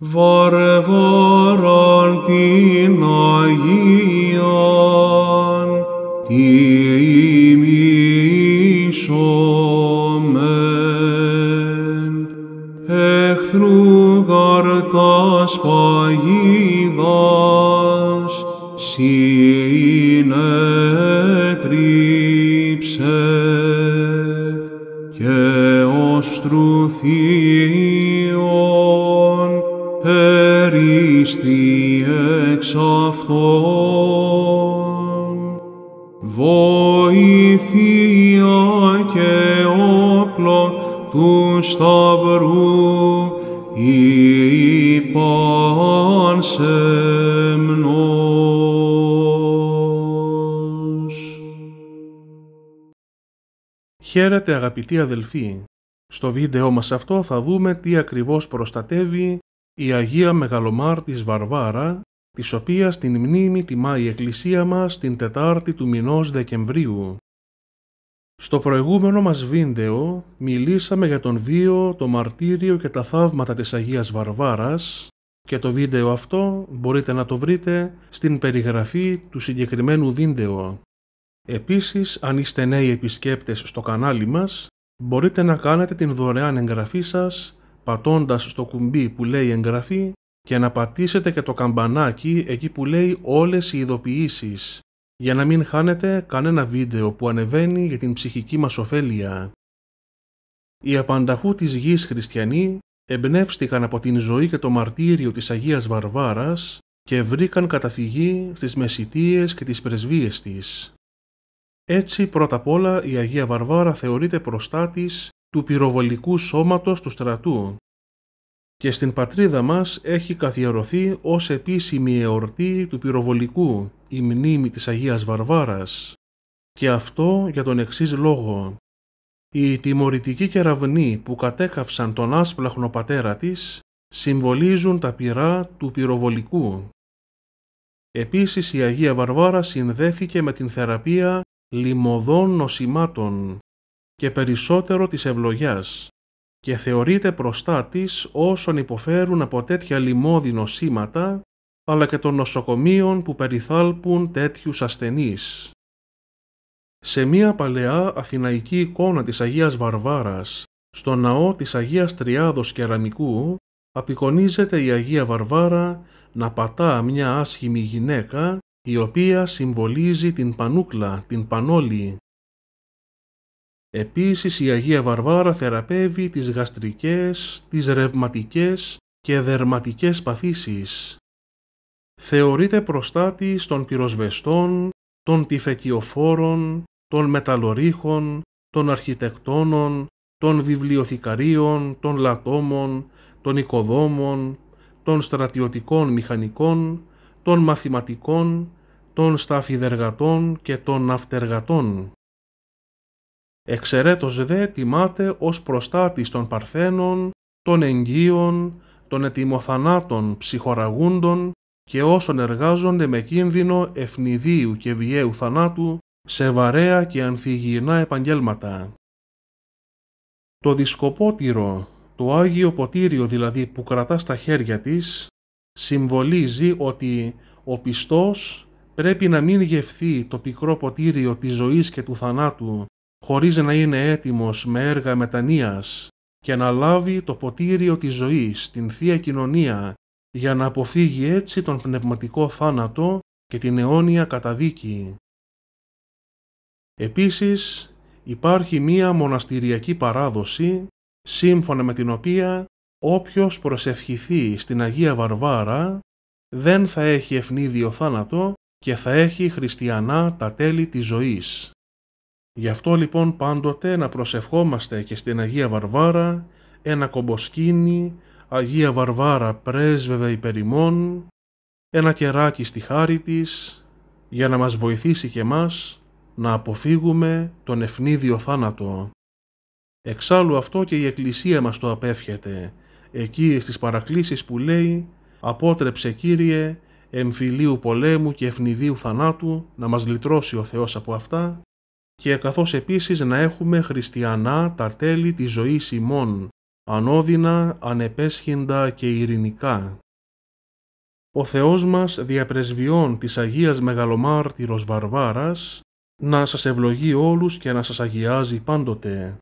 βορβόρον την Αγίαν τη ημίσομεν εχθρού γαρτάς παγίδας συνέτρι εριστεί εξ αυτών. και όπλο του σταυρού είπαν σεμνός. Χαίρετε αγαπητοί αδελφοί. Στο βίντεο μας αυτό θα δούμε τι ακριβώς προστατεύει η Αγία Μεγαλομάρτης Βαρβάρα, της οποίας την μνήμη τιμά η Εκκλησία μας την Τετάρτη του μηνός Δεκεμβρίου. Στο προηγούμενο μας βίντεο μιλήσαμε για τον βίο, το μαρτύριο και τα θαύματα της Αγίας Βαρβάρας και το βίντεο αυτό μπορείτε να το βρείτε στην περιγραφή του συγκεκριμένου βίντεο. Επίσης, αν είστε νέοι επισκέπτες στο κανάλι μας, μπορείτε να κάνετε την δωρεάν εγγραφή σας πατώντας στο κουμπί που λέει εγγραφή και να πατήσετε και το καμπανάκι εκεί που λέει όλες οι ειδοποιήσεις για να μην χάνετε κανένα βίντεο που ανεβαίνει για την ψυχική μας ωφέλεια. Οι απανταχού της γης χριστιανοί εμπνεύστηκαν από την ζωή και το μαρτύριο της Αγίας Βαρβάρας και βρήκαν καταφυγή στις μεσητείες και τις πρεσβείες της. Έτσι πρώτα απ' όλα η Αγία Βαρβάρα θεωρείται προστάτης του πυροβολικού σώματος του στρατού και στην πατρίδα μας έχει καθιερωθεί ως επίσημη εορτή του πυροβολικού η μνήμη της Αγίας Βαρβάρας και αυτό για τον εξής λόγο. Οι τιμωρητικοί κεραυνοί που κατέχαψαν τον άσπλαχνο πατέρα της συμβολίζουν τα πυρά του πυροβολικού. Επίσης η Αγία Βαρβάρα συνδέθηκε με την θεραπεία λιμωδών νοσημάτων και περισσότερο της ευλογιάς και θεωρείται μπροστά όσων υποφέρουν από τέτοια λοιμώδη νοσήματα αλλά και των νοσοκομείων που περιθάλπουν τέτοιους ασθενείς. Σε μία παλαιά αθηναϊκή εικόνα της Αγίας Βαρβάρας, στο ναό της Αγίας Τριάδος Κεραμικού, απεικονίζεται η Αγία Βαρβάρα να πατά μια άσχημη γυναίκα η οποία συμβολίζει την Πανούκλα, την Πανόλη, Επίσης η Αγία Βαρβάρα θεραπεύει τις γαστρικές, τις ρευματικές και δερματικές παθήσεις. Θεωρείται προστάτη των πυροσβεστών, των τυφεκιοφόρων, των μεταλλορίχων, των αρχιτεκτόνων, των βιβλιοθηκαρίων, των λατόμων, των οικοδόμων, των στρατιωτικών μηχανικών, των μαθηματικών, των σταφιδεργατών και των ναυτεργατών. Εξαιρέτως δε τιμάται ως προστάτης των παρθένων, των εγγύων, των ετοιμοθανάτων ψυχοραγούντων και όσων εργάζονται με κίνδυνο ευνηδίου και βιαίου θανάτου σε βαρέα και ανθυγιεινά επαγγέλματα. Το δισκοπότηρο, το Άγιο Ποτήριο δηλαδή που κρατά στα χέρια της, συμβολίζει ότι ο πιστός πρέπει να μην γευθεί το πικρό ποτήριο της ζωής και του θανάτου χωρίς να είναι έτοιμος με έργα μετανοίας και να λάβει το ποτήριο της ζωής, την Θεία Κοινωνία, για να αποφύγει έτσι τον πνευματικό θάνατο και την αιώνια καταδίκη. Επίσης, υπάρχει μία μοναστηριακή παράδοση, σύμφωνα με την οποία όποιος προσευχηθεί στην Αγία Βαρβάρα δεν θα έχει ευνίδιο θάνατο και θα έχει χριστιανά τα τέλη της ζωής. Γι' αυτό λοιπόν πάντοτε να προσευχόμαστε και στην Αγία Βαρβάρα ένα κομποσκίνη, Αγία Βαρβάρα πρέσβευε υπερημών, ένα κεράκι στη χάρη της, για να μας βοηθήσει και μας να αποφύγουμε τον ευνίδιο θάνατο. Εξάλλου αυτό και η Εκκλησία μας το απέφχεται, εκεί στις παρακλήσεις που λέει «Απότρεψε Κύριε, εμφυλίου πολέμου και ευνιδίου θανάτου, να μας λυτρώσει ο Θεός από αυτά» και καθώς επίσης να έχουμε χριστιανά τα τέλη της ζωής ημών, ανώδυνα, ανεπέσχυντα και ειρηνικά. Ο Θεός μας διαπρεσβειών της Αγίας Μεγαλομάρτυρος Βαρβάρας, να σας ευλογεί όλους και να σας αγιάζει πάντοτε.